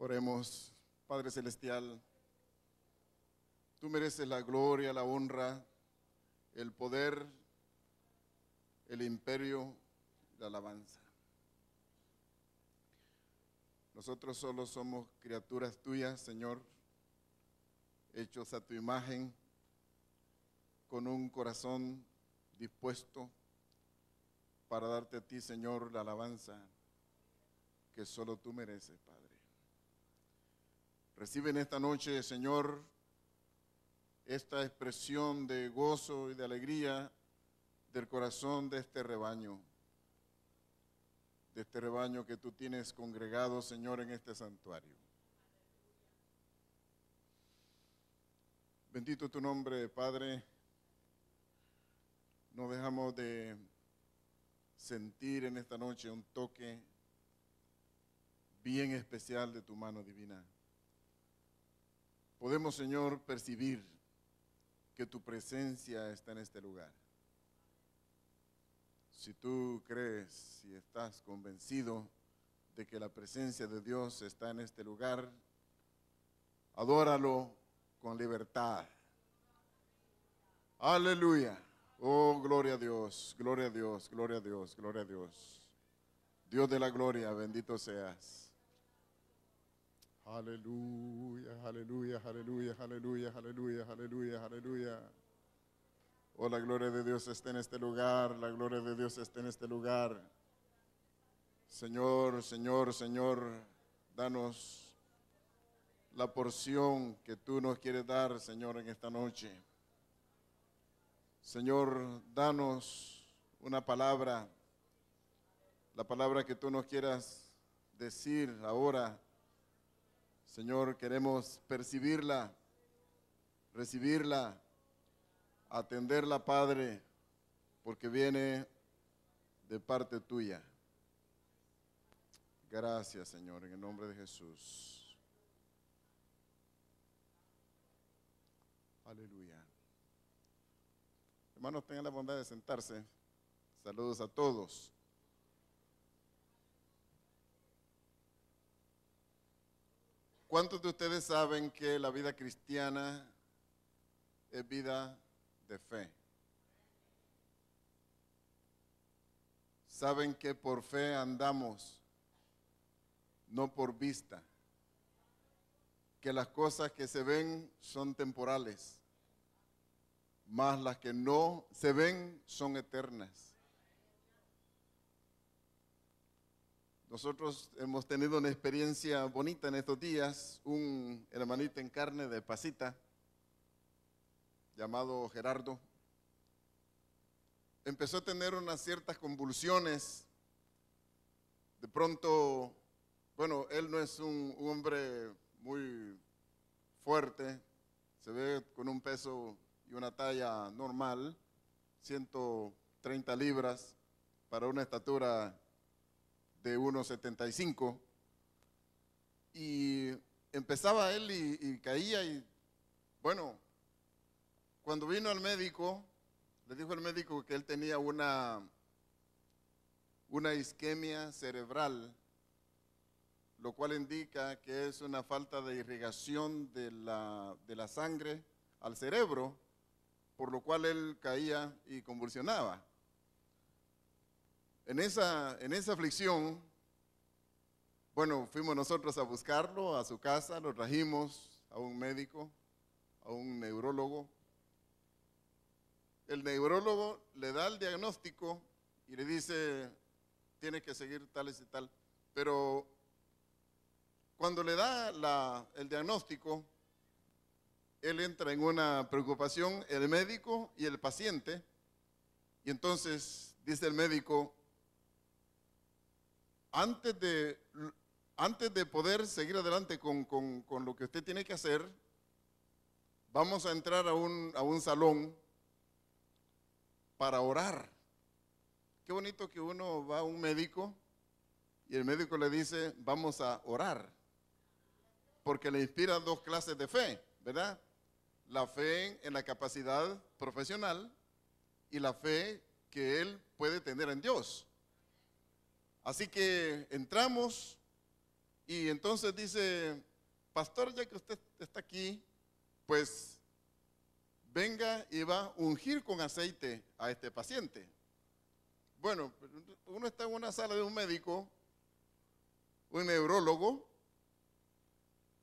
Oremos, Padre Celestial, tú mereces la gloria, la honra, el poder, el imperio, la alabanza. Nosotros solo somos criaturas tuyas, Señor, hechos a tu imagen, con un corazón dispuesto para darte a ti, Señor, la alabanza que solo tú mereces, Padre. Recibe en esta noche, Señor, esta expresión de gozo y de alegría del corazón de este rebaño, de este rebaño que tú tienes congregado, Señor, en este santuario. Bendito tu nombre, Padre. No dejamos de sentir en esta noche un toque bien especial de tu mano divina. Podemos, Señor, percibir que tu presencia está en este lugar. Si tú crees, si estás convencido de que la presencia de Dios está en este lugar, adóralo con libertad. Aleluya. Oh, gloria a Dios, gloria a Dios, gloria a Dios, gloria a Dios. Dios de la gloria, bendito seas. Aleluya, aleluya, aleluya, aleluya, aleluya, aleluya, aleluya. Oh, la gloria de Dios está en este lugar, la gloria de Dios está en este lugar. Señor, Señor, Señor, danos la porción que tú nos quieres dar, Señor, en esta noche. Señor, danos una palabra, la palabra que tú nos quieras decir ahora Señor, queremos percibirla, recibirla, atenderla, Padre, porque viene de parte tuya. Gracias, Señor, en el nombre de Jesús. Aleluya. Hermanos, tengan la bondad de sentarse. Saludos a todos. ¿Cuántos de ustedes saben que la vida cristiana es vida de fe? Saben que por fe andamos, no por vista. Que las cosas que se ven son temporales, más las que no se ven son eternas. Nosotros hemos tenido una experiencia bonita en estos días, un hermanito en carne de pasita, llamado Gerardo, empezó a tener unas ciertas convulsiones. De pronto, bueno, él no es un, hombre muy fuerte, se ve con un peso y una talla normal, 130 libras para una estatura de 1,75 y empezaba él y, caía y bueno, cuando vino al médico, le dijo el médico que él tenía una, una isquemia cerebral, lo cual indica que es una falta de irrigación de la, de la sangre al cerebro, por lo cual él caía y convulsionaba. En esa, en esa aflicción, bueno, fuimos nosotros a buscarlo a su casa, lo trajimos a un médico, a un neurólogo. El neurólogo le da el diagnóstico y le dice, tiene que seguir tales y tal. Pero cuando le da el diagnóstico, él entra en una preocupación, el médico y el paciente. Y entonces dice el médico, antes de, antes de poder seguir adelante con, lo que usted tiene que hacer, vamos a entrar a un, salón para orar. Qué bonito que uno va a un médico y el médico le dice, vamos a orar, porque le inspira dos clases de fe, ¿verdad? La fe en la capacidad profesional y la fe que él puede tener en Dios. Así que entramos y entonces dice, pastor, ya que usted está aquí, pues venga y va a ungir con aceite a este paciente. Bueno, uno está en una sala de un médico, un neurólogo,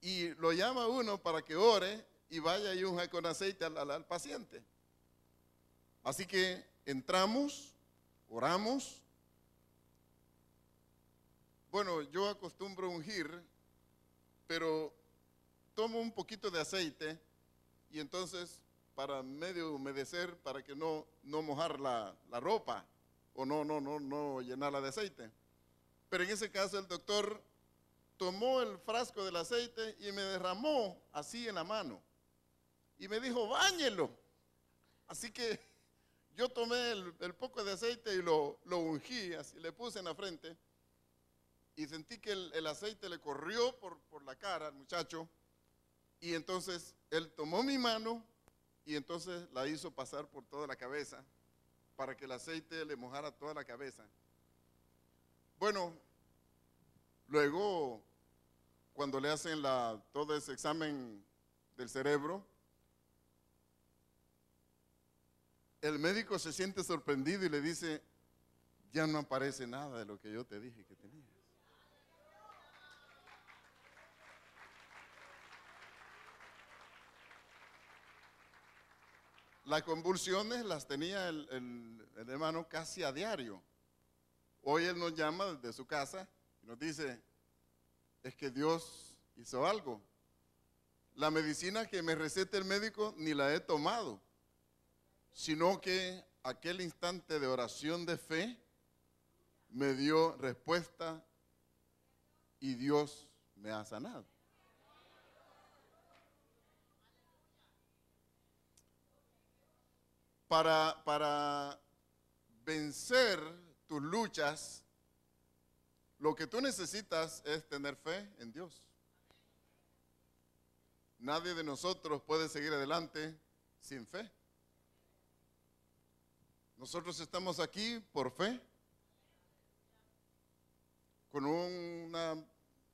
y lo llama uno para que ore y vaya y unja con aceite al paciente. Así que entramos, oramos, bueno, yo acostumbro ungir, pero tomo un poquito de aceite y entonces para medio humedecer, para que no, no mojar la, ropa o no, no, no, no llenarla de aceite. Pero en ese caso el doctor tomó el frasco del aceite y me derramó así en la mano. Y me dijo, báñelo. Así que yo tomé el, poco de aceite y lo, lo ungí, así le puse en la frente y sentí que el, aceite le corrió por, la cara al muchacho. Y entonces él tomó mi mano y entonces la hizo pasar por toda la cabeza para que el aceite le mojara toda la cabeza. Bueno, luego cuando le hacen la, todo ese examen del cerebro, el médico se siente sorprendido y le dice, ya no aparece nada de lo que yo te dije que tenía. Las convulsiones las tenía el, hermano casi a diario. Hoy él nos llama desde su casa y nos dice, es que Dios hizo algo. La medicina que me receta el médico ni la he tomado, sino que aquel instante de oración de fe me dio respuesta y Dios me ha sanado. para, vencer tus luchas, lo que tú necesitas es tener fe en Dios. Nadie de nosotros puede seguir adelante sin fe. Nosotros estamos aquí por fe, con una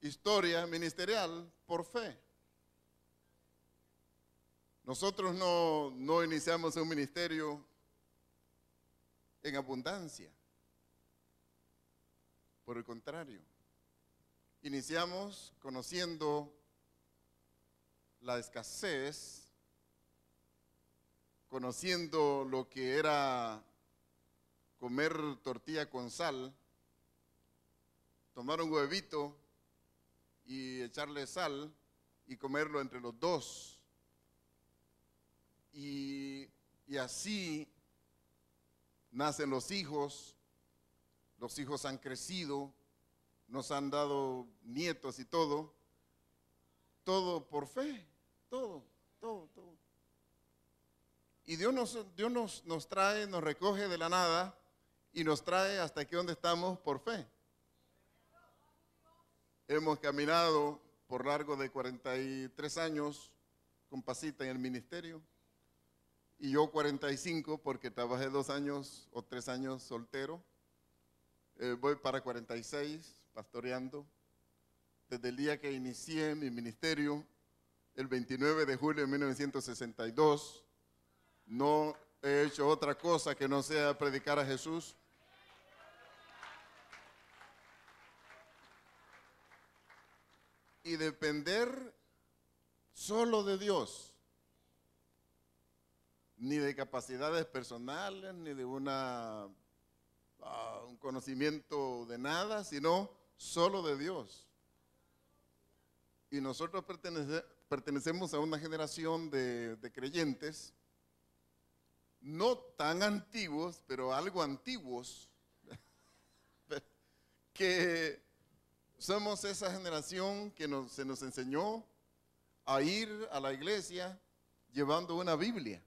historia ministerial por fe. Nosotros no, no iniciamos un ministerio en abundancia. Por el contrario, iniciamos conociendo la escasez, conociendo lo que era comer tortilla con sal, tomar un huevito y echarle sal y comerlo entre los dos así nacen los hijos, los hijos han crecido, nos han dado nietos y todo, todo por fe, todo, todo, todo. Y Dios nos, Dios nos, nos trae, nos recoge de la nada y nos trae hasta aquí donde estamos por fe. Hemos caminado por largo de 43 años con pasita en el ministerio y yo 45 porque trabajé dos años o tres años soltero. Eh, voy para 46 pastoreando. Desde el día que inicié mi ministerio, el 29 de julio de 1962, no he hecho otra cosa que no sea predicar a Jesús. Y depender solo de Dios ni de capacidades personales, ni de una, ah, un conocimiento de nada, sino solo de Dios. Y nosotros pertenecemos a una generación de, creyentes, no tan antiguos, pero algo antiguos, que somos esa generación que se nos enseñó a ir a la iglesia llevando una Biblia.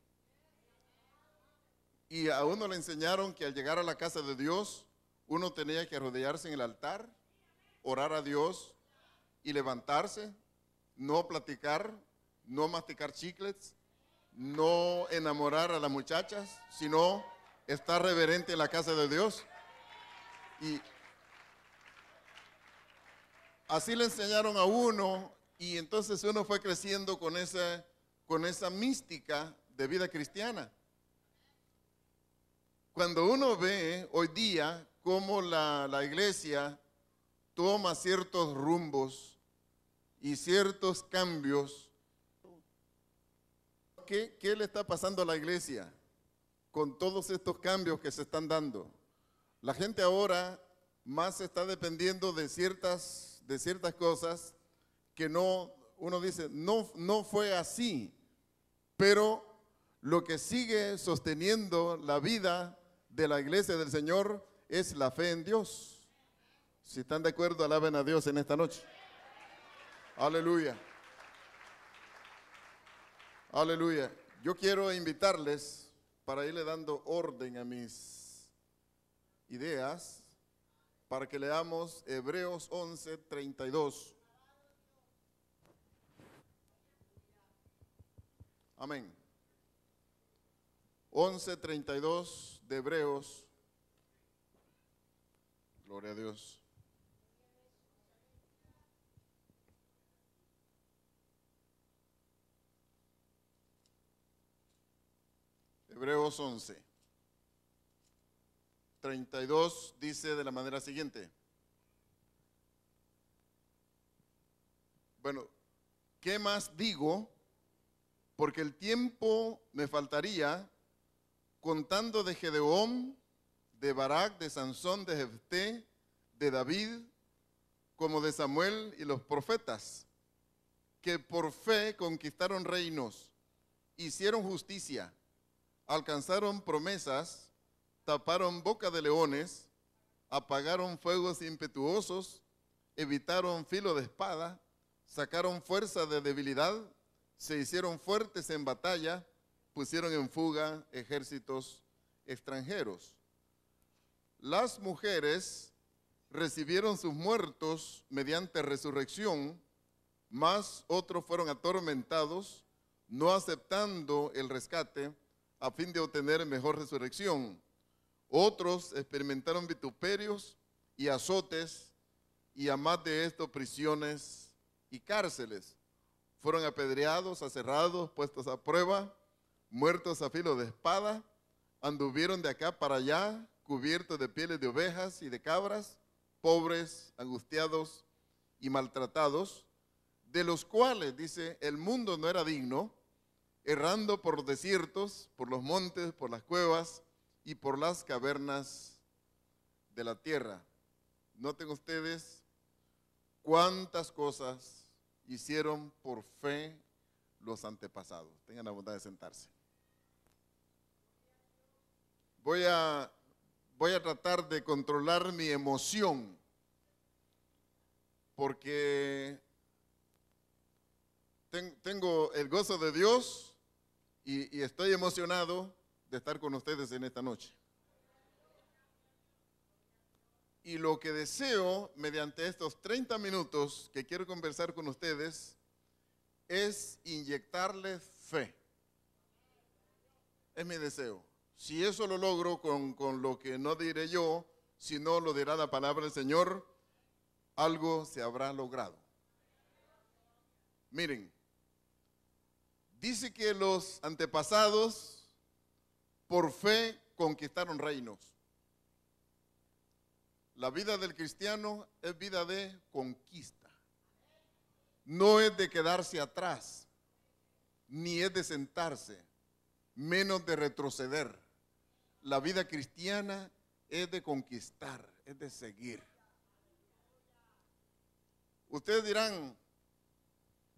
Y a uno le enseñaron que al llegar a la casa de Dios, uno tenía que arrodillarse en el altar, orar a Dios y levantarse, no platicar, no masticar chiclets, no enamorar a las muchachas, sino estar reverente en la casa de Dios. Y así le enseñaron a uno y entonces uno fue creciendo con esa, con esa mística de vida cristiana. Cuando uno ve hoy día cómo la, iglesia toma ciertos rumbos y ciertos cambios, ¿qué, le está pasando a la iglesia con todos estos cambios que se están dando? La gente ahora más está dependiendo de ciertas, de ciertas cosas que no, uno dice, no, no fue así, pero lo que sigue sosteniendo la vida de la iglesia del Señor es la fe en Dios. Si están de acuerdo, alaben a Dios en esta noche. Aleluya. Aleluya. Yo quiero invitarles para irle dando orden a mis ideas para que leamos Hebreos 11, 32. Amén. 11.32 de Hebreos. Gloria a Dios. Hebreos 11, 32 dice de la manera siguiente. Bueno, ¿qué más digo? Porque el tiempo me faltaría contando de Gedeón, de Barak, de Sansón, de Jefté, de David, como de Samuel y los profetas, que por fe conquistaron reinos, hicieron justicia, alcanzaron promesas, taparon boca de leones, apagaron fuegos impetuosos, evitaron filo de espada, sacaron fuerza de debilidad, se hicieron fuertes en batalla, pusieron en fuga ejércitos extranjeros. Las mujeres recibieron sus muertos mediante resurrección, más otros fueron atormentados, no aceptando el rescate a fin de obtener mejor resurrección. Otros experimentaron vituperios y azotes, y a más de esto prisiones y cárceles. Fueron apedreados, aserrados, puestos a prueba, muertos a filo de espada, anduvieron de acá para allá, cubiertos de pieles de ovejas y de cabras, pobres, angustiados y maltratados, de los cuales, dice, el mundo no era digno, errando por los desiertos, por los montes, por las cuevas y por las cavernas de la tierra. Noten ustedes cuántas cosas hicieron por fe los antepasados. Tengan la bondad de sentarse voy a, voy a tratar de controlar mi emoción, porque tengo el gozo de Dios y, y estoy emocionado de estar con ustedes en esta noche. Y lo que deseo mediante estos 30 minutos que quiero conversar con ustedes es inyectarles fe. Es mi deseo. Si eso lo logro con, lo que no diré yo, sino lo dirá la palabra del Señor, algo se habrá logrado. Miren, dice que los antepasados por fe conquistaron reinos. La vida del cristiano es vida de conquista. No es de quedarse atrás, ni es de sentarse, menos de retroceder la vida cristiana es de conquistar, es de seguir. Ustedes dirán,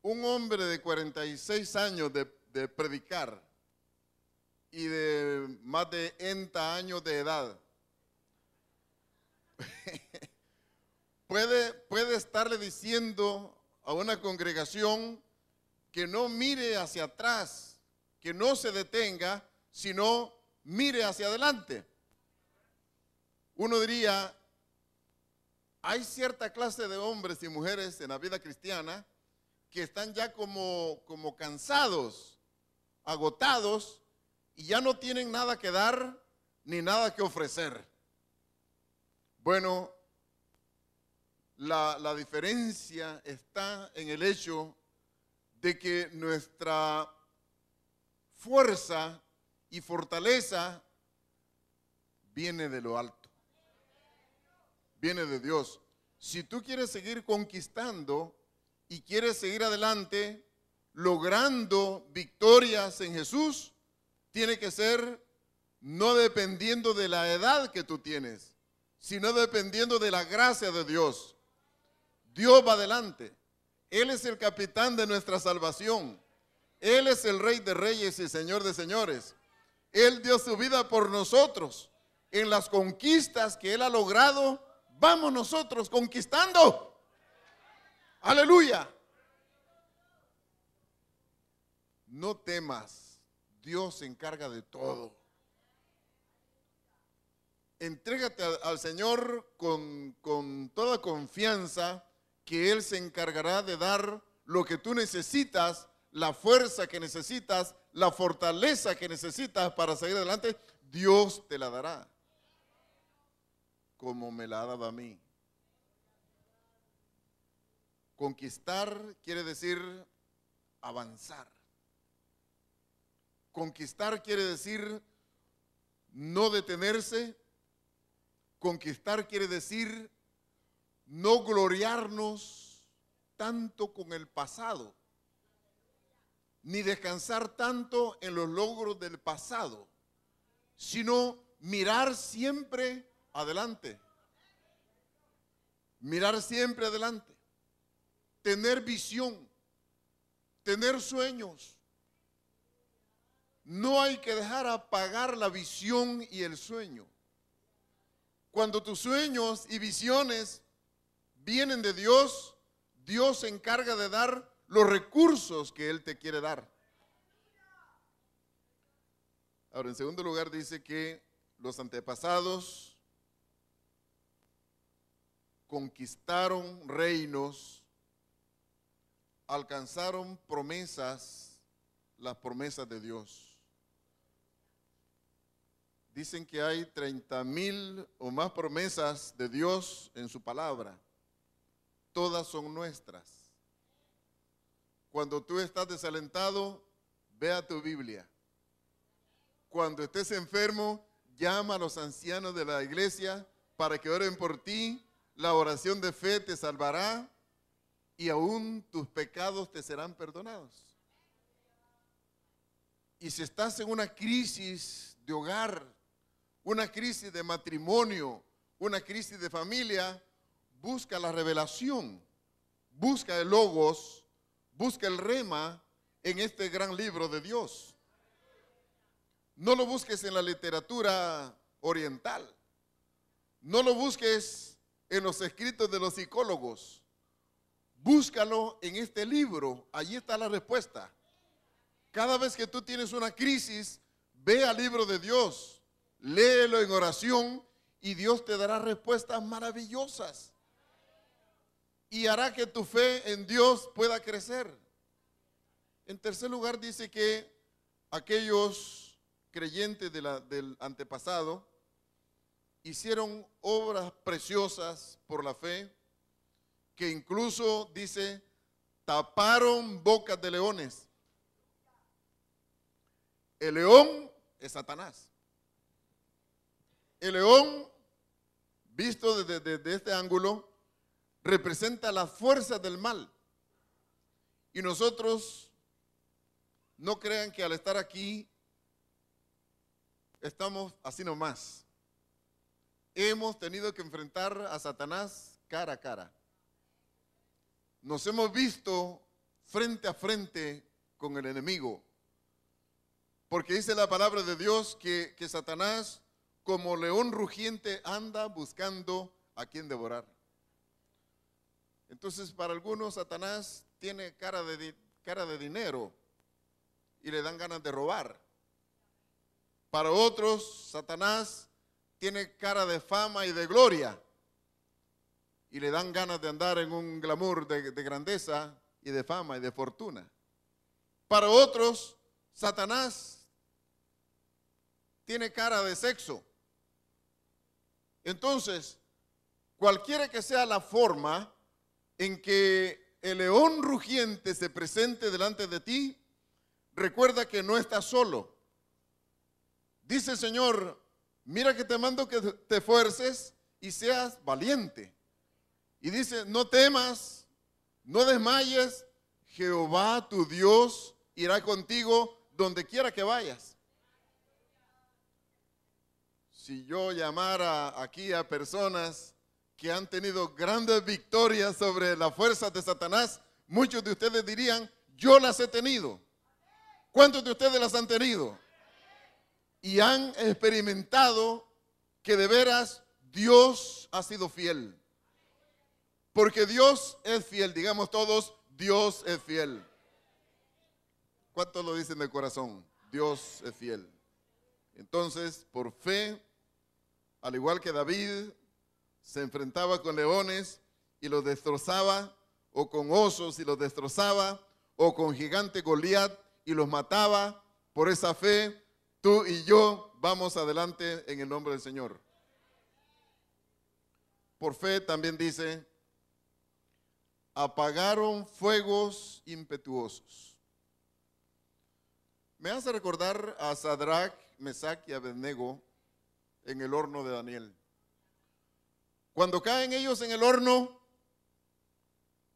un hombre de 46 años de, predicar y de más de 80 años de edad, puede, puede estarle diciendo a una congregación que no mire hacia atrás, que no se detenga, sino mire hacia adelante. Uno diría, hay cierta clase de hombres y mujeres en la vida cristiana que están ya como, como cansados, agotados, y ya no tienen nada que dar ni nada que ofrecer. Bueno, la, la diferencia está en el hecho de que nuestra fuerza y fortaleza viene de lo alto, viene de Dios. Si tú quieres seguir conquistando y quieres seguir adelante, logrando victorias en Jesús, tiene que ser no dependiendo de la edad que tú tienes, sino dependiendo de la gracia de Dios. Dios va adelante. Él es el capitán de nuestra salvación. Él es el rey de reyes y señor de señores. Él dio su vida por nosotros. En las conquistas que Él ha logrado, vamos nosotros conquistando. Aleluya. No temas, Dios se encarga de todo. Entrégate al, Señor con, con toda confianza que Él se encargará de dar lo que tú necesitas la fuerza que necesitas, la fortaleza que necesitas para seguir adelante, Dios te la dará. Como me la ha dado a mí. Conquistar quiere decir avanzar. Conquistar quiere decir no detenerse. Conquistar quiere decir no gloriarnos tanto con el pasado ni descansar tanto en los logros del pasado, sino mirar siempre adelante. Mirar siempre adelante. Tener visión. Tener sueños. No hay que dejar apagar la visión y el sueño. Cuando tus sueños y visiones vienen de Dios, Dios se encarga de dar los recursos que Él te quiere dar. Ahora, en segundo lugar, dice que los antepasados conquistaron reinos, alcanzaron promesas, las promesas de Dios. Dicen que hay 30 mil o más promesas de Dios en su palabra. Todas son nuestras. Cuando tú estás desalentado, ve a tu Biblia. Cuando estés enfermo, llama a los ancianos de la iglesia para que oren por ti. La oración de fe te salvará y aún tus pecados te serán perdonados. Y si estás en una crisis de hogar, una crisis de matrimonio, una crisis de familia, busca la revelación, busca el logos Busca el rema en este gran libro de Dios. No lo busques en la literatura oriental. No lo busques en los escritos de los psicólogos. Búscalo en este libro. Allí está la respuesta. Cada vez que tú tienes una crisis, ve al libro de Dios. Léelo en oración y Dios te dará respuestas maravillosas y hará que tu fe en Dios pueda crecer. En tercer lugar dice que aquellos creyentes de del antepasado hicieron obras preciosas por la fe, que incluso dice, taparon bocas de leones. El león es Satanás. El león, visto desde este ángulo, representa la fuerza del mal. Y nosotros no crean que al estar aquí estamos así nomás. Hemos tenido que enfrentar a Satanás cara a cara. Nos hemos visto frente a frente con el enemigo. Porque dice la palabra de Dios que, que Satanás, como león rugiente, anda buscando a quien devorar. Entonces, para algunos, Satanás tiene cara de, cara de dinero y le dan ganas de robar. Para otros, Satanás tiene cara de fama y de gloria y le dan ganas de andar en un glamour de, de grandeza y de fama y de fortuna. Para otros, Satanás tiene cara de sexo. Entonces, cualquiera que sea la forma, en que el león rugiente se presente delante de ti, recuerda que no estás solo. Dice Señor, mira que te mando que te esfuerces y seas valiente. Y dice, no temas, no desmayes, Jehová tu Dios irá contigo donde quiera que vayas. Si yo llamara aquí a personas que han tenido grandes victorias sobre las fuerzas de Satanás, muchos de ustedes dirían, yo las he tenido. ¿Cuántos de ustedes las han tenido? Y han experimentado que de veras Dios ha sido fiel. Porque Dios es fiel, digamos todos, Dios es fiel. ¿Cuántos lo dicen de corazón? Dios es fiel. Entonces, por fe, al igual que David, se enfrentaba con leones y los destrozaba, o con osos y los destrozaba, o con gigante Goliat y los mataba. Por esa fe, tú y yo vamos adelante en el nombre del Señor. Por fe también dice, apagaron fuegos impetuosos. Me hace recordar a Sadrach, Mesach y Abednego en el horno de Daniel. Cuando caen ellos en el horno,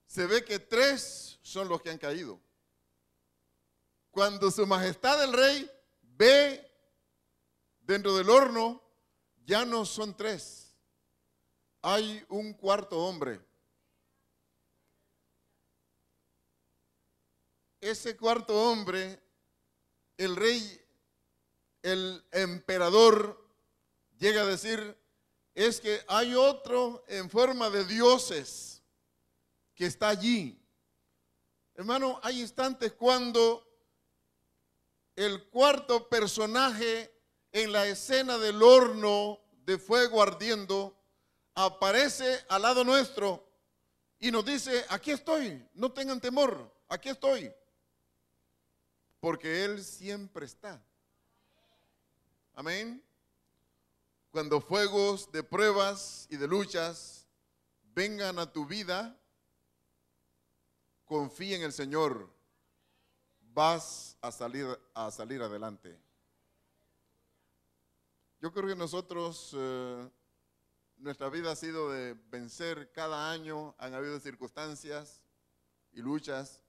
se ve que tres son los que han caído. Cuando su majestad el rey ve dentro del horno, ya no son tres, hay un cuarto hombre. Ese cuarto hombre, el rey, el emperador, llega a decir, es que hay otro en forma de dioses que está allí. Hermano, hay instantes cuando el cuarto personaje en la escena del horno de fuego ardiendo aparece al lado nuestro y nos dice, aquí estoy, no tengan temor, aquí estoy. Porque Él siempre está. Amén. Cuando fuegos de pruebas y de luchas vengan a tu vida, confía en el Señor. Vas a salir, a salir adelante. Yo creo que nosotros, eh, nuestra vida ha sido de vencer cada año, han habido circunstancias y luchas,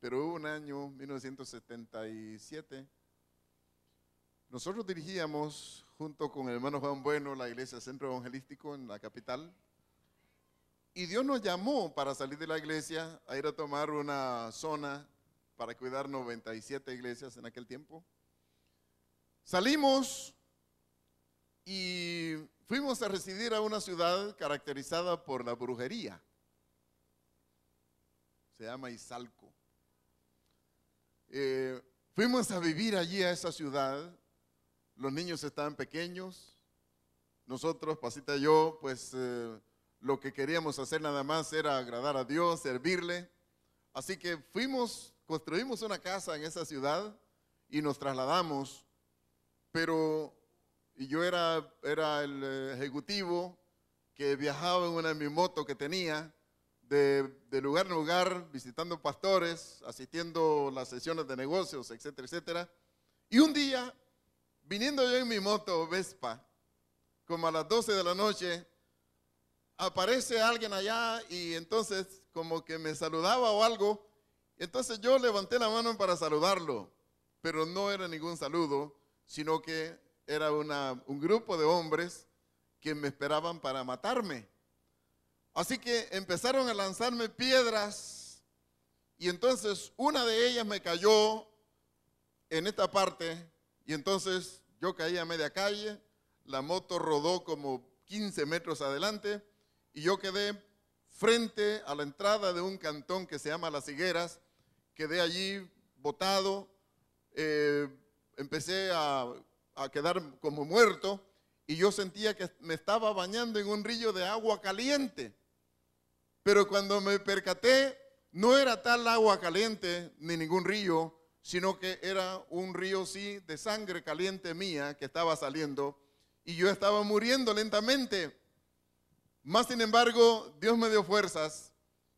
pero hubo un año, 1977, nosotros dirigíamos junto con el hermano Juan Bueno la iglesia Centro Evangelístico en la capital. Y Dios nos llamó para salir de la iglesia a ir a tomar una zona para cuidar 97 iglesias en aquel tiempo. Salimos y fuimos a residir a una ciudad caracterizada por la brujería. Se llama Izalco. Eh, fuimos a vivir allí a esa ciudad los niños estaban pequeños, nosotros, Pasita y yo, pues eh, lo que queríamos hacer nada más era agradar a Dios, servirle. Así que fuimos, construimos una casa en esa ciudad y nos trasladamos, pero y yo era, era el eh, ejecutivo que viajaba en una de mis motos que tenía de, lugar en lugar, visitando pastores, asistiendo las sesiones de negocios, etcétera, etcétera. Y un día Viniendo yo en mi moto Vespa, como a las 12 de la noche, aparece alguien allá y entonces como que me saludaba o algo. Entonces yo levanté la mano para saludarlo, pero no era ningún saludo, sino que era una, un grupo de hombres que me esperaban para matarme. Así que empezaron a lanzarme piedras y entonces una de ellas me cayó en esta parte y entonces yo caí a media calle, la moto rodó como 15 metros adelante y yo quedé frente a la entrada de un cantón que se llama Las Higueras, quedé allí botado, eh, empecé a, a quedar como muerto y yo sentía que me estaba bañando en un río de agua caliente. Pero cuando me percaté, no era tal agua caliente ni ningún río, sino que era un río, sí, de sangre caliente mía que estaba saliendo y yo estaba muriendo lentamente. Más sin embargo, Dios me dio fuerzas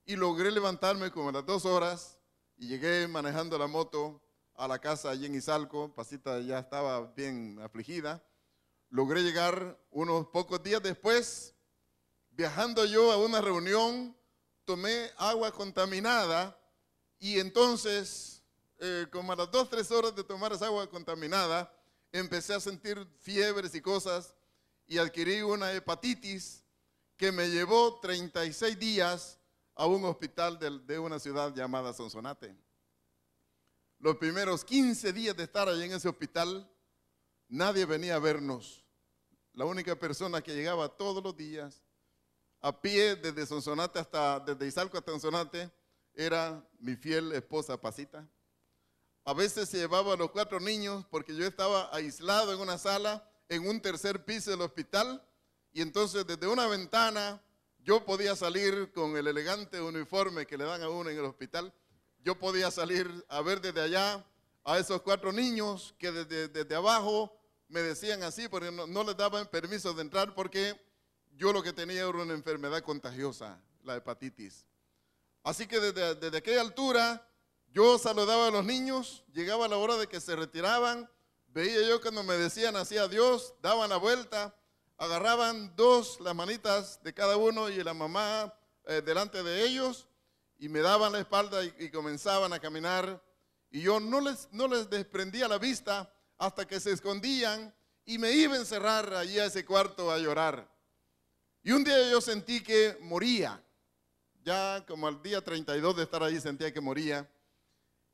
y logré levantarme como a las dos horas y llegué manejando la moto a la casa allí en Izalco. Pasita ya estaba bien afligida. Logré llegar unos pocos días después, viajando yo a una reunión, tomé agua contaminada y entonces eh, como a las 2, 3 horas de tomar esa agua contaminada, empecé a sentir fiebres y cosas y adquirí una hepatitis que me llevó 36 días a un hospital de, una ciudad llamada Sonsonate. Los primeros 15 días de estar allí en ese hospital, nadie venía a vernos. La única persona que llegaba todos los días, a pie desde Sonsonate hasta, desde Izalco hasta Sonsonate, era mi fiel esposa Pasita. A veces se llevaba a los cuatro niños porque yo estaba aislado en una sala, en un tercer piso del hospital, y entonces desde una ventana yo podía salir con el elegante uniforme que le dan a uno en el hospital. Yo podía salir a ver desde allá a esos cuatro niños que desde, abajo me decían así, porque no, les daban permiso de entrar porque yo lo que tenía era una enfermedad contagiosa, la hepatitis. Así que desde, desde aquella altura yo saludaba a los niños, llegaba la hora de que se retiraban, veía yo cuando me decían así adiós, daban la vuelta, agarraban dos las manitas de cada uno y la mamá eh, delante de ellos y me daban la espalda y, comenzaban a caminar y yo no les, no les desprendía la vista hasta que se escondían y me iba a encerrar allí a ese cuarto a llorar. Y un día yo sentí que moría, ya como al día 32 de estar allí sentía que moría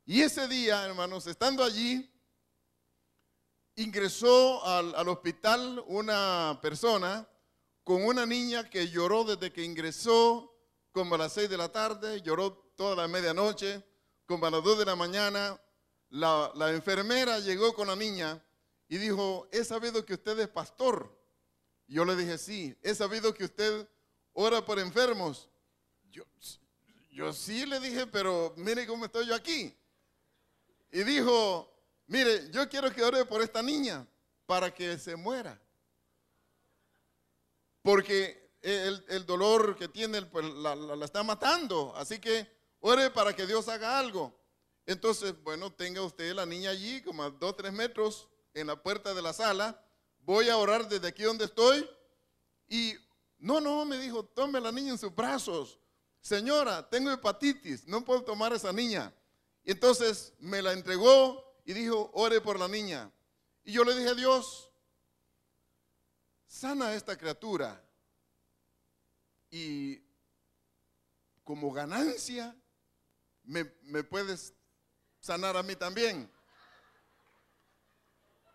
y ese día, hermanos, estando allí, ingresó al, hospital una persona con una niña que lloró desde que ingresó, como a las 6 de la tarde, lloró toda la medianoche, como a las 2 de la mañana. La, enfermera llegó con la niña y dijo, he sabido que usted es pastor. yo le dije, sí, he sabido que usted ora por enfermos. yo sí le dije, pero mire cómo estoy yo aquí y dijo, mire, yo quiero que ore por esta niña para que se muera. Porque el, dolor que tiene pues, la, está matando. Así que ore para que Dios haga algo. Entonces, bueno, tenga usted la niña allí, como a dos, tres metros, en la puerta de la sala. Voy a orar desde aquí donde estoy. Y no, no, me dijo, tome la niña en sus brazos. Señora, tengo hepatitis, no puedo tomar a esa niña. Y entonces me la entregó y dijo, ore por la niña. Y yo le dije a Dios, sana a esta criatura. Y como ganancia, me, me puedes sanar a mí también.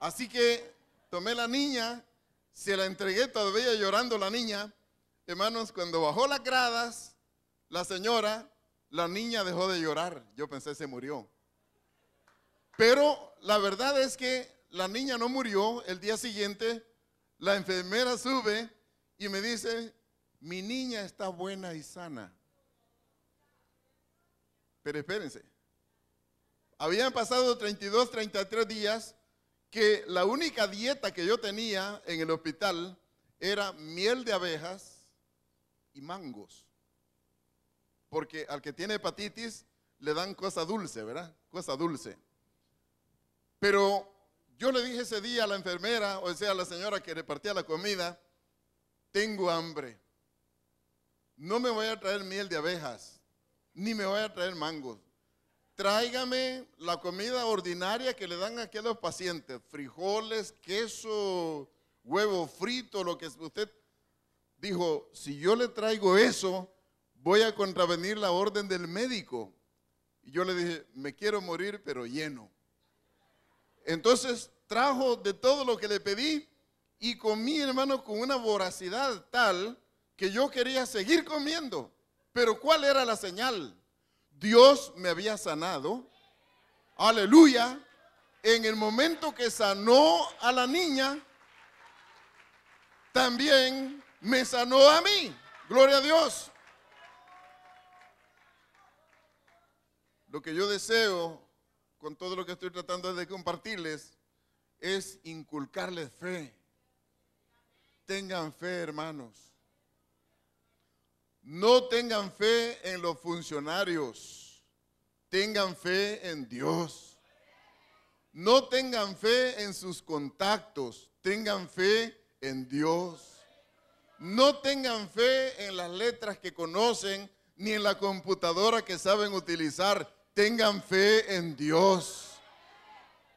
Así que tomé la niña, se la entregué todavía llorando la niña. Hermanos, cuando bajó las gradas, la señora la niña dejó de llorar, yo pensé se murió. Pero la verdad es que la niña no murió, el día siguiente la enfermera sube y me dice, mi niña está buena y sana. Pero espérense, habían pasado 32, 33 días que la única dieta que yo tenía en el hospital era miel de abejas y mangos porque al que tiene hepatitis le dan cosa dulce, ¿verdad? Cosa dulce. Pero yo le dije ese día a la enfermera, o sea, a la señora que repartía la comida, tengo hambre. No me voy a traer miel de abejas, ni me voy a traer mangos. Tráigame la comida ordinaria que le dan a aquellos pacientes, frijoles, queso, huevo frito, lo que usted dijo, si yo le traigo eso, voy a contravenir la orden del médico. Y yo le dije, me quiero morir, pero lleno. Entonces trajo de todo lo que le pedí y comí, hermano, con una voracidad tal que yo quería seguir comiendo. Pero ¿cuál era la señal? Dios me había sanado. Aleluya. En el momento que sanó a la niña, también me sanó a mí. Gloria a Dios. Lo que yo deseo con todo lo que estoy tratando de compartirles es inculcarles fe. Tengan fe, hermanos. No tengan fe en los funcionarios. Tengan fe en Dios. No tengan fe en sus contactos. Tengan fe en Dios. No tengan fe en las letras que conocen ni en la computadora que saben utilizar. Tengan fe en Dios.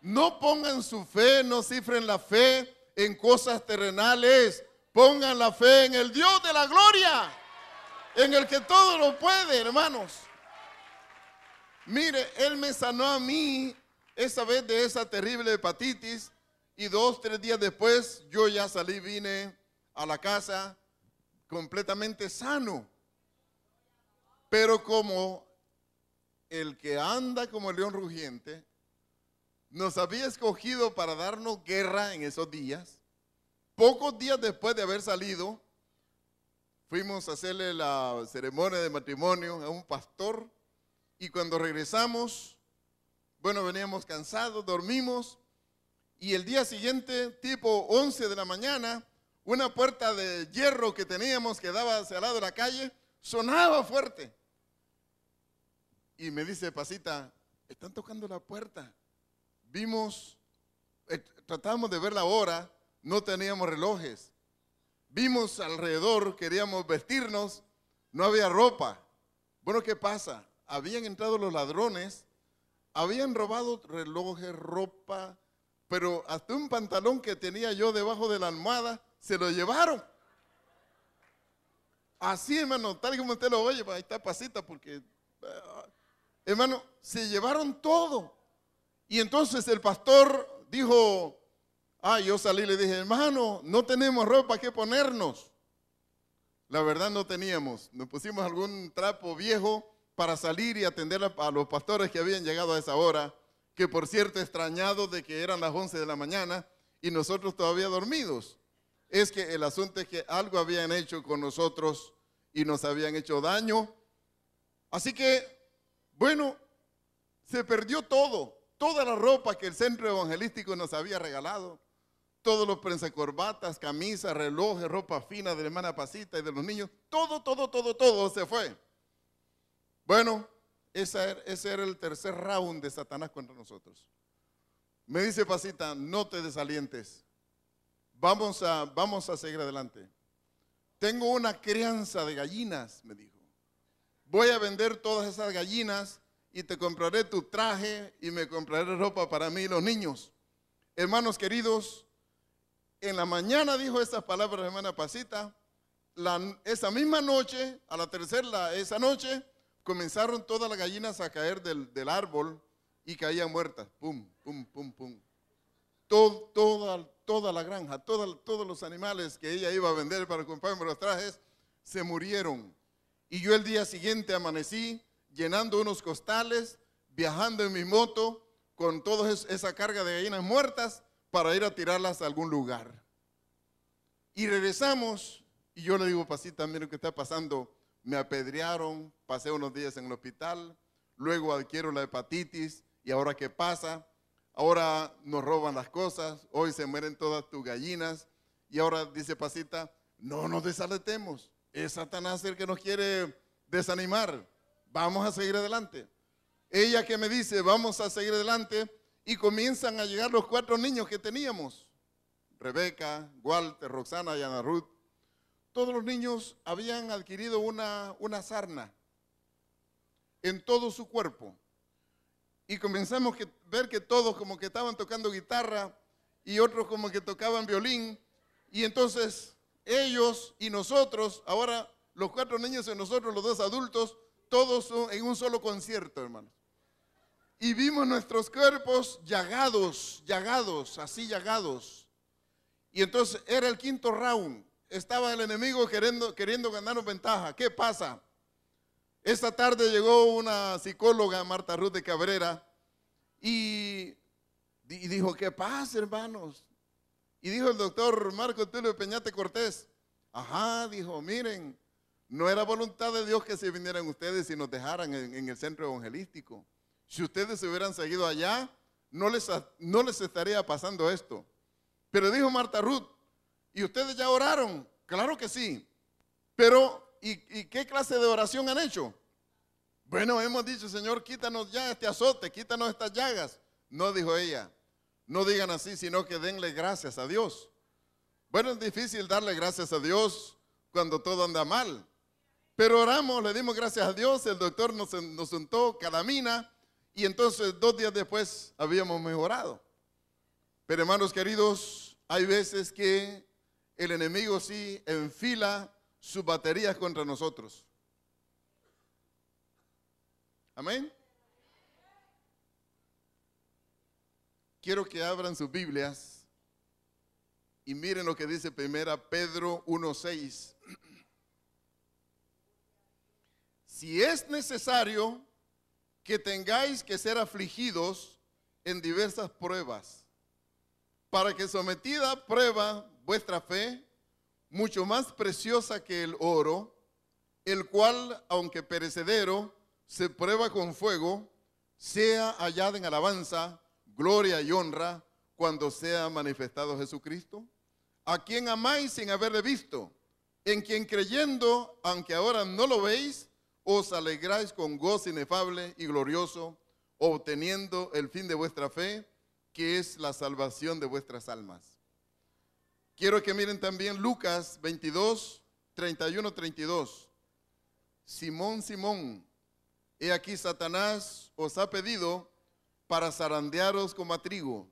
No pongan su fe, no cifren la fe en cosas terrenales. Pongan la fe en el Dios de la gloria, en el que todo lo puede, hermanos. Mire, Él me sanó a mí esa vez de esa terrible hepatitis y dos, tres días después yo ya salí, vine a la casa completamente sano. Pero como el que anda como el león rugiente, nos había escogido para darnos guerra en esos días. Pocos días después de haber salido, fuimos a hacerle la ceremonia de matrimonio a un pastor y cuando regresamos, bueno, veníamos cansados, dormimos y el día siguiente, tipo 11 de la mañana, una puerta de hierro que teníamos que daba hacia el lado de la calle sonaba fuerte y me dice, Pasita, están tocando la puerta. Vimos, eh, tratábamos tratamos de ver la hora, no teníamos relojes. Vimos alrededor, queríamos vestirnos, no había ropa. Bueno, ¿qué pasa? Habían entrado los ladrones, habían robado relojes, ropa, pero hasta un pantalón que tenía yo debajo de la almohada, se lo llevaron. Así, hermano, tal como usted lo oye, pues, ahí está pasita, porque eh, hermano, se llevaron todo. Y entonces el pastor dijo, ah, yo salí y le dije, hermano, no tenemos ropa que ponernos. La verdad no teníamos. Nos pusimos algún trapo viejo para salir y atender a los pastores que habían llegado a esa hora, que por cierto extrañados de que eran las 11 de la mañana y nosotros todavía dormidos. Es que el asunto es que algo habían hecho con nosotros y nos habían hecho daño. Así que bueno, se perdió todo, toda la ropa que el centro evangelístico nos había regalado, todos los prensacorbatas, camisas, relojes, ropa fina de la hermana Pasita y de los niños, todo, todo, todo, todo se fue. Bueno, er, ese era el tercer round de Satanás contra nosotros. Me dice Pasita, no te desalientes. Vamos a, vamos a seguir adelante. Tengo una crianza de gallinas, me dijo voy a vender todas esas gallinas y te compraré tu traje y me compraré ropa para mí y los niños. Hermanos queridos, en la mañana dijo esas palabras, hermana Pasita. La, esa misma noche, a la tercera, esa noche, comenzaron todas las gallinas a caer del, árbol y caían muertas. Pum, pum, pum, pum. Todo, toda, toda la granja, todos los animales que ella iba a vender para comprarme los trajes, se murieron. Y yo el día siguiente amanecí llenando unos costales, viajando en mi moto con toda esa carga de gallinas muertas para ir a tirarlas a algún lugar. Y regresamos, y yo le digo, Pasita, mira lo que está pasando. Me apedrearon, pasé unos días en el hospital, luego adquiero la hepatitis, y ahora qué pasa? Ahora nos roban las cosas, hoy se mueren todas tus gallinas, y ahora dice Pasita, no nos desaletemos. Es Satanás el que nos quiere desanimar. Vamos a seguir adelante. Ella que me dice, vamos a seguir adelante. Y comienzan a llegar los cuatro niños que teníamos. Rebeca, Walter, Roxana y Ana Ruth. Todos los niños habían adquirido una, una sarna en todo su cuerpo. Y comenzamos a ver que todos como que estaban tocando guitarra y otros como que tocaban violín. Y entonces ellos y nosotros, ahora los cuatro niños y nosotros, los dos adultos, todos en un solo concierto, hermanos. Y vimos nuestros cuerpos llagados, llagados, así llagados. Y entonces era el quinto round. Estaba el enemigo queriendo, queriendo ganarnos ventaja. ¿Qué pasa? Esta tarde llegó una psicóloga, Marta Ruth de Cabrera, y, y dijo, ¿qué pasa, hermanos? Y dijo el doctor Marco Tulio Peñate Cortés, ajá, dijo, miren, no era voluntad de Dios que se vinieran ustedes y nos dejaran en, el centro evangelístico. Si ustedes se hubieran seguido allá, no les, no les estaría pasando esto. Pero dijo Marta Ruth, ¿y ustedes ya oraron? Claro que sí. Pero, ¿y, ¿y qué clase de oración han hecho? Bueno, hemos dicho, Señor, quítanos ya este azote, quítanos estas llagas. No, dijo ella, no digan así, sino que denle gracias a Dios. Bueno, es difícil darle gracias a Dios cuando todo anda mal. Pero oramos, le dimos gracias a Dios, el doctor nos, sentó untó calamina y entonces dos días después habíamos mejorado. Pero hermanos queridos, hay veces que el enemigo sí enfila sus baterías contra nosotros. Amén. Quiero que abran sus Biblias y miren lo que dice primera Pedro 1:6. Si es necesario que tengáis que ser afligidos en diversas pruebas, para que sometida a prueba vuestra fe, mucho más preciosa que el oro, el cual, aunque perecedero, se prueba con fuego, sea hallada en alabanza gloria y honra cuando sea manifestado Jesucristo? ¿A quien amáis sin haberle visto? En quien creyendo, aunque ahora no lo veis, os alegráis con gozo inefable y glorioso, obteniendo el fin de vuestra fe, que es la salvación de vuestras almas. Quiero que miren también Lucas 22, 31, 32. Simón, Simón, he aquí Satanás os ha pedido para zarandearos como a trigo,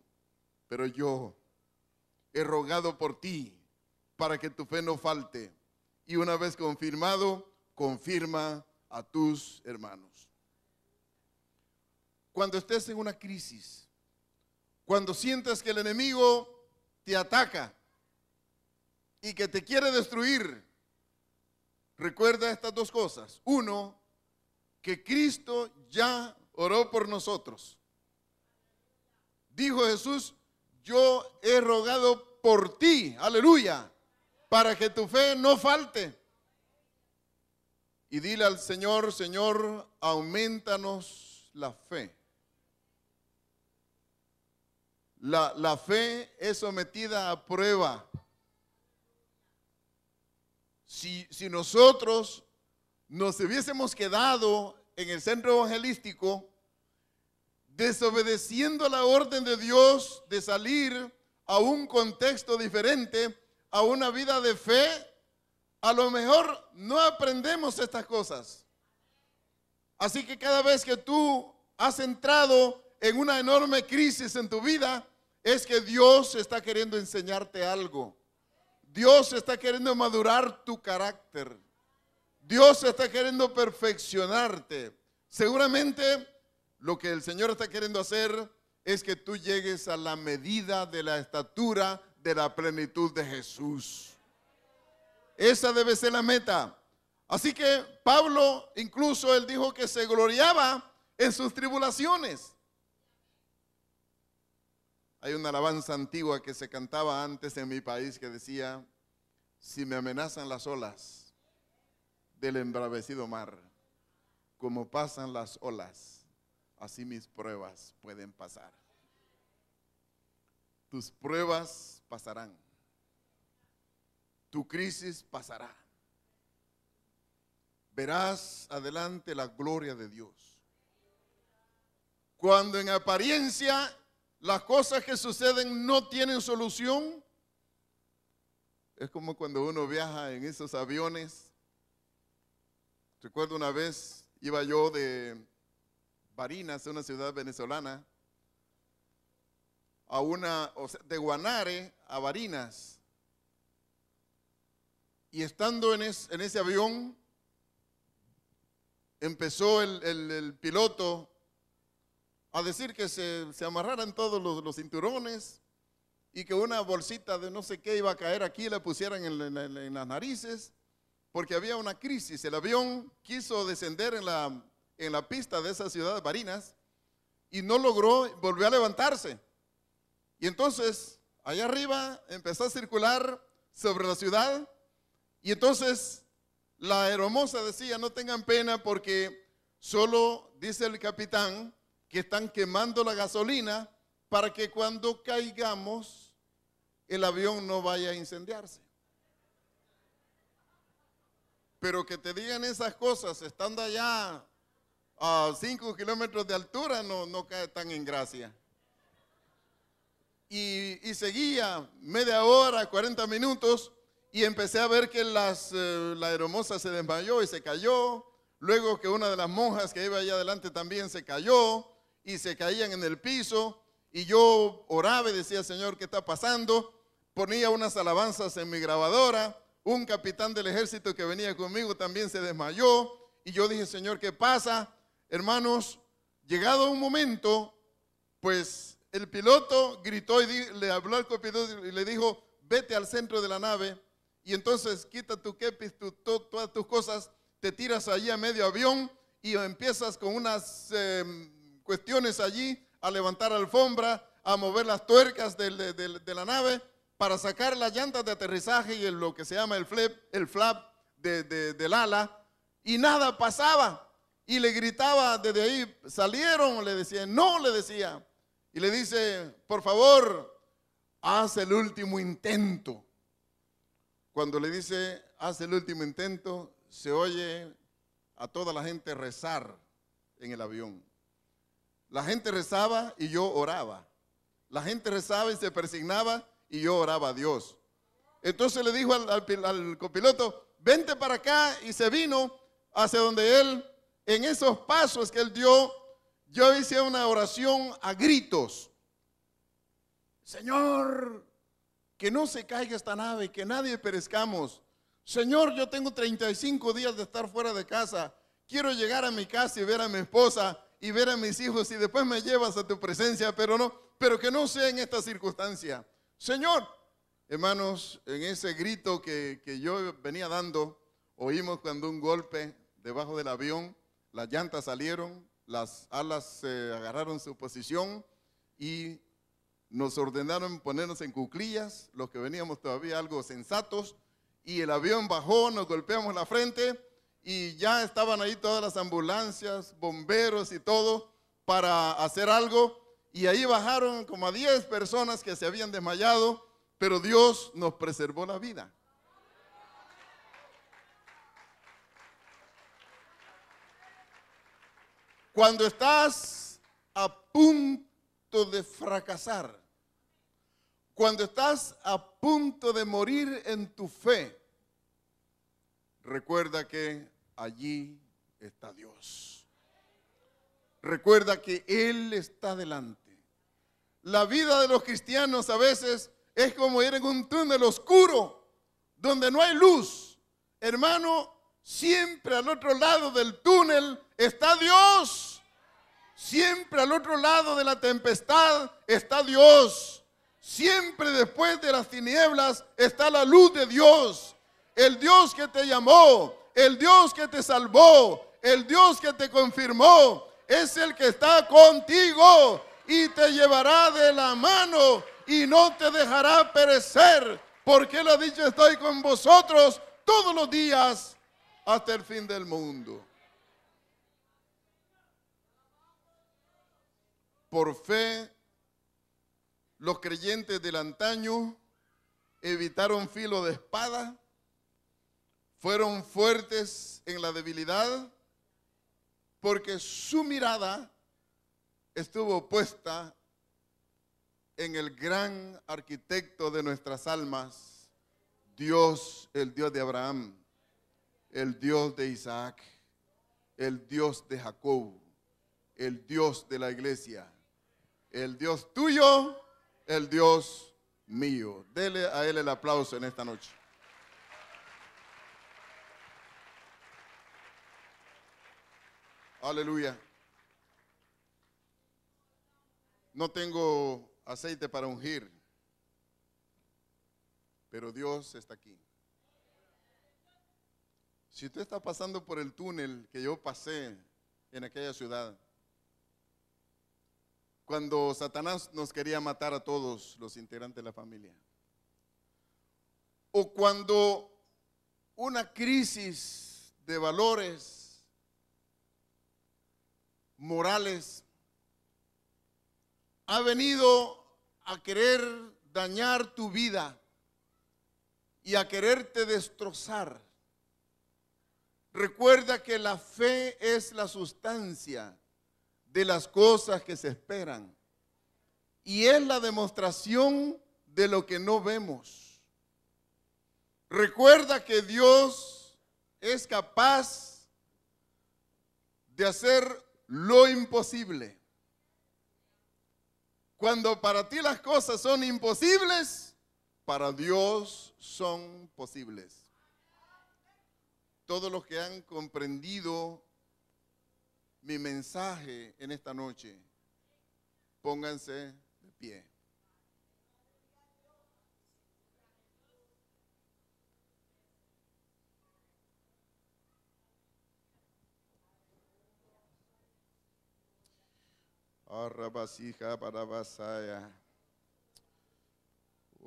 pero yo he rogado por ti para que tu fe no falte. Y una vez confirmado, confirma a tus hermanos. Cuando estés en una crisis, cuando sientas que el enemigo te ataca y que te quiere destruir, recuerda estas dos cosas. Uno, que Cristo ya oró por nosotros dijo Jesús, yo he rogado por ti, aleluya, para que tu fe no falte. Y dile al Señor, Señor, aumentanos la fe. La, fe es sometida a prueba. Si, si nosotros nos hubiésemos quedado en el centro evangelístico, desobedeciendo la orden de Dios de salir a un contexto diferente, a una vida de fe, a lo mejor no aprendemos estas cosas. Así que cada vez que tú has entrado en una enorme crisis en tu vida, es que Dios está queriendo enseñarte algo. Dios está queriendo madurar tu carácter. Dios está queriendo perfeccionarte. Seguramente lo que el Señor está queriendo hacer es que tú llegues a la medida de la estatura de la plenitud de Jesús. Esa debe ser la meta. Así que Pablo incluso él dijo que se gloriaba en sus tribulaciones. Hay una alabanza antigua que se cantaba antes en mi país que decía, si me amenazan las olas del embravecido mar, como pasan las olas así mis pruebas pueden pasar. Tus pruebas pasarán. Tu crisis pasará. Verás adelante la gloria de Dios. Cuando en apariencia las cosas que suceden no tienen solución, es como cuando uno viaja en esos aviones. Recuerdo una vez, iba yo de Barinas, una ciudad venezolana, a una, de Guanare a Barinas. Y estando en, ese avión, empezó el, piloto a decir que se, amarraran todos los, cinturones y que una bolsita de no sé qué iba a caer aquí y la pusieran en las narices, porque había una crisis. El avión quiso descender en la en la pista de esa ciudad de Barinas y no logró, volver a levantarse. Y entonces, allá arriba empezó a circular sobre la ciudad y entonces la hermosa decía, no tengan pena porque solo dice el capitán que están quemando la gasolina para que cuando caigamos el avión no vaya a incendiarse. Pero que te digan esas cosas estando allá a 5 kilómetros de altura no, no cae tan en gracia. Y, seguía media hora, 40 minutos, y empecé a ver que las, eh, la hermosa se desmayó y se cayó. Luego que una de las monjas que iba allá adelante también se cayó y se caían en el piso. Y yo oraba y decía, Señor, ¿qué está pasando? Ponía unas alabanzas en mi grabadora. Un capitán del ejército que venía conmigo también se desmayó. Y yo dije, Señor, ¿qué pasa? hermanos, llegado un momento, pues el piloto gritó y le habló al copiloto y le dijo, vete al centro de la nave y entonces quita tu kepis, todas tus cosas, te tiras allí a medio avión y empiezas con unas em, cuestiones allí a levantar alfombra, a mover las tuercas de, la nave para sacar las llantas de aterrizaje y lo que se llama el flap, el flap del ala y nada pasaba y le gritaba desde ahí, salieron, le decía, no, le decía. Y le dice, por favor, haz el último intento. Cuando le dice, haz el último intento, se oye a toda la gente rezar en el avión. La gente rezaba y yo oraba. La gente rezaba y se persignaba y yo oraba a Dios. Entonces le dijo al, copiloto, vente para acá y se vino hacia donde él en esos pasos que él dio, yo hice una oración a gritos. Señor, que no se caiga esta nave, que nadie perezcamos. Señor, yo tengo 35 días de estar fuera de casa. Quiero llegar a mi casa y ver a mi esposa y ver a mis hijos y después me llevas a tu presencia, pero no, pero que no sea en esta circunstancia. Señor, hermanos, en ese grito que, que yo venía dando, oímos cuando un golpe debajo del avión las llantas salieron, las alas se agarraron su posición y nos ordenaron ponernos en cuclillas, los que veníamos todavía algo sensatos, y el avión bajó, nos golpeamos la frente y ya estaban ahí todas las ambulancias, bomberos y todo para hacer algo. Y ahí bajaron como a 10 personas que se habían desmayado, pero Dios nos preservó la vida. Cuando estás a punto de fracasar, cuando estás a punto de morir en tu fe, recuerda que allí está Dios. Recuerda que Él está delante. La vida de los cristianos a veces es como ir en un túnel oscuro donde no hay luz. Hermano, Siempre al otro lado del túnel está Dios. Siempre al otro lado de la tempestad está Dios. Siempre después de las tinieblas está la luz de Dios. El Dios que te llamó, el Dios que te salvó, el Dios que te confirmó, es el que está contigo y te llevará de la mano y no te dejará perecer, porque él ha dicho, estoy con vosotros todos los días hasta el fin del mundo. Por fe, los creyentes del antaño evitaron filo de espada, fueron fuertes en la debilidad, porque su mirada estuvo puesta en el gran arquitecto de nuestras almas, Dios, el Dios de Abraham, el Dios de Isaac, el Dios de Jacob, el Dios de la iglesia, el Dios tuyo, el Dios mío. Dele a Él el aplauso en esta noche. Aleluya. No tengo aceite para ungir, pero Dios está aquí. Si tú estás pasando por el túnel que yo pasé en aquella ciudad, cuando Satanás nos quería matar a todos los integrantes de la familia, o cuando una crisis de valores morales ha venido a querer dañar tu vida y a quererte destrozar Recuerda que la fe es la sustancia de las cosas que se esperan y es la demostración de lo que no vemos. Recuerda que Dios es capaz de hacer lo imposible. Cuando para ti las cosas son imposibles, para Dios son posibles todos los que han comprendido mi mensaje en esta noche, pónganse de pie. Ah, para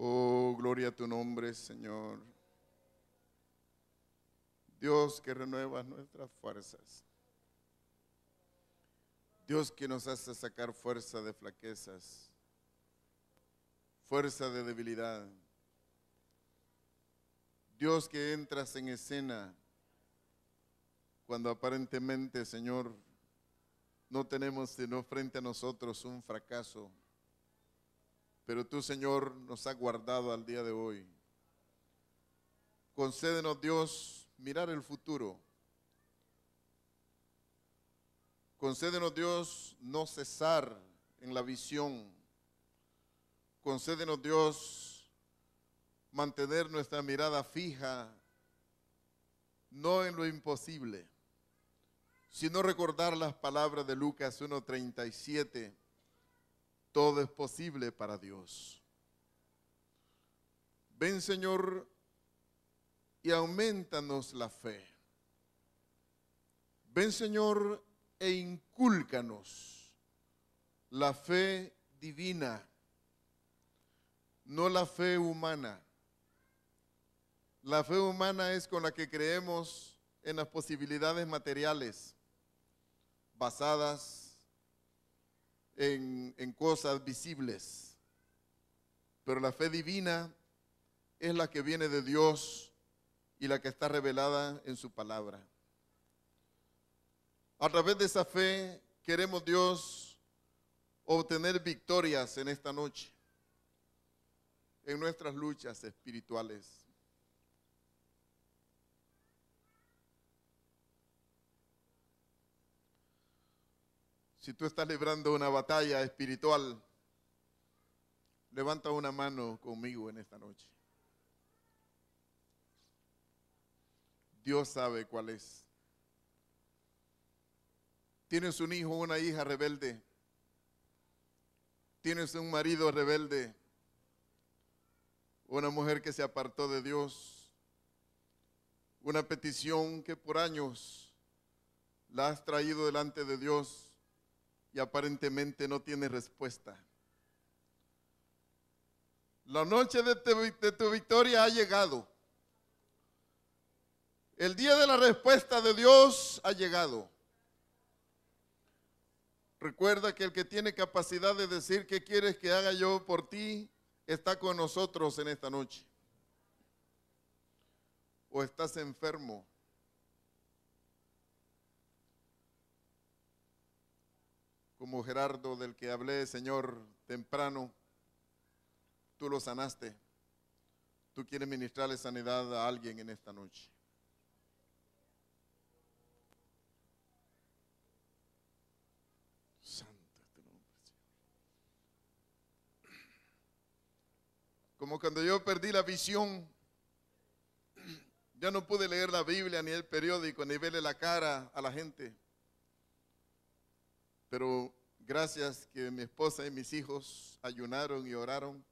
Oh, gloria a tu nombre, Señor. Dios que renueva nuestras fuerzas. Dios que nos hace sacar fuerza de flaquezas, fuerza de debilidad. Dios que entras en escena cuando aparentemente, Señor, no tenemos sino frente a nosotros un fracaso. Pero tú, Señor, nos has guardado al día de hoy. Concédenos, Dios, mirar el futuro. Concédenos, Dios, no cesar en la visión. Concédenos, Dios, mantener nuestra mirada fija, no en lo imposible, sino recordar las palabras de Lucas 1.37. Todo es posible para Dios. Ven, Señor, y aumentanos la fe. Ven Señor e incúlcanos la fe divina, no la fe humana. La fe humana es con la que creemos en las posibilidades materiales basadas en, en, cosas visibles. Pero la fe divina es la que viene de Dios y la que está revelada en su palabra. A través de esa fe queremos Dios obtener victorias en esta noche, en nuestras luchas espirituales. Si tú estás librando una batalla espiritual, levanta una mano conmigo en esta noche. Dios sabe cuál es. Tienes un hijo o una hija rebelde. Tienes un marido rebelde. Una mujer que se apartó de Dios. Una petición que por años la has traído delante de Dios y aparentemente no tiene respuesta. La noche de de tu victoria ha llegado. El día de la respuesta de Dios ha llegado. Recuerda que el que tiene capacidad de decir qué quieres que haga yo por ti está con nosotros en esta noche. O estás enfermo. Como Gerardo del que hablé, Señor, temprano, tú lo sanaste. Tú quieres ministrarle sanidad a alguien en esta noche. Como cuando yo perdí la visión, ya no pude leer la Biblia, ni el periódico, ni verle la cara a la gente. Pero gracias que mi esposa y mis hijos ayunaron y oraron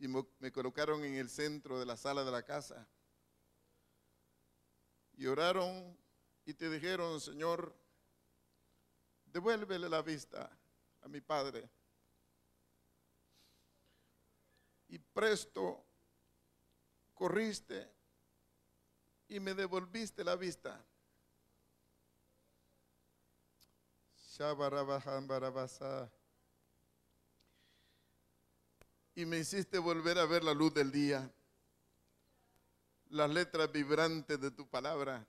y me colocaron en el centro de la sala de la casa. Y oraron y te dijeron, Señor, devuélvele la vista a mi padre. y presto corriste y me devolviste la vista. Y me hiciste volver a ver la luz del día, las letras vibrantes de tu palabra,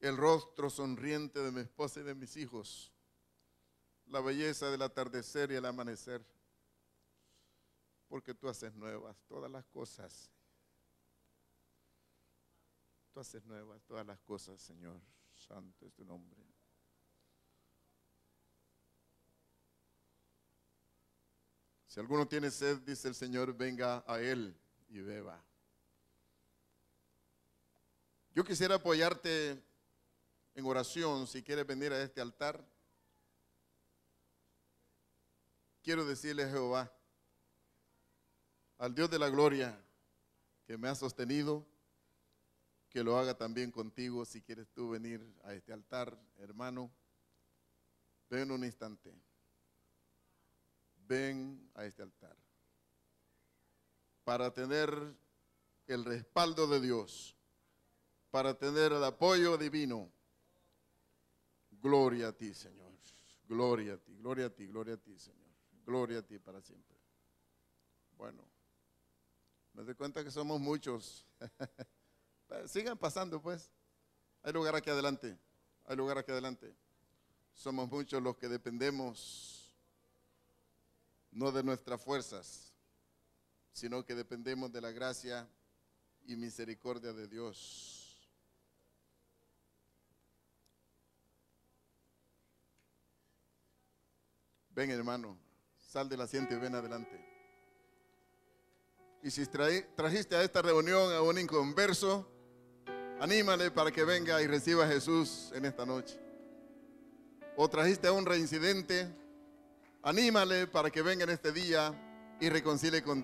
el rostro sonriente de mi esposa y de mis hijos, la belleza del atardecer y el amanecer porque tú haces nuevas todas las cosas. Tú haces nuevas todas las cosas, Señor. Santo es tu nombre. Si alguno tiene sed, dice el Señor, venga a Él y beba. Yo quisiera apoyarte en oración si quieres venir a este altar. Quiero decirle a Jehová, al Dios de la gloria que me ha sostenido, que lo haga también contigo si quieres tú venir a este altar, hermano. Ven un instante. Ven a este altar. Para tener el respaldo de Dios, para tener el apoyo divino. Gloria a ti, Señor. Gloria a ti, gloria a ti, gloria a ti, Señor. Gloria a ti para siempre. Bueno. Me doy cuenta que somos muchos. Sigan pasando, pues. Hay lugar aquí adelante. Hay lugar aquí adelante. Somos muchos los que dependemos no de nuestras fuerzas, sino que dependemos de la gracia y misericordia de Dios. Ven hermano, sal de la asiento y ven adelante. Y si trajiste a esta reunión a un inconverso, anímale para que venga y reciba a Jesús en esta noche. O trajiste a un reincidente, anímale para que venga en este día y reconcile con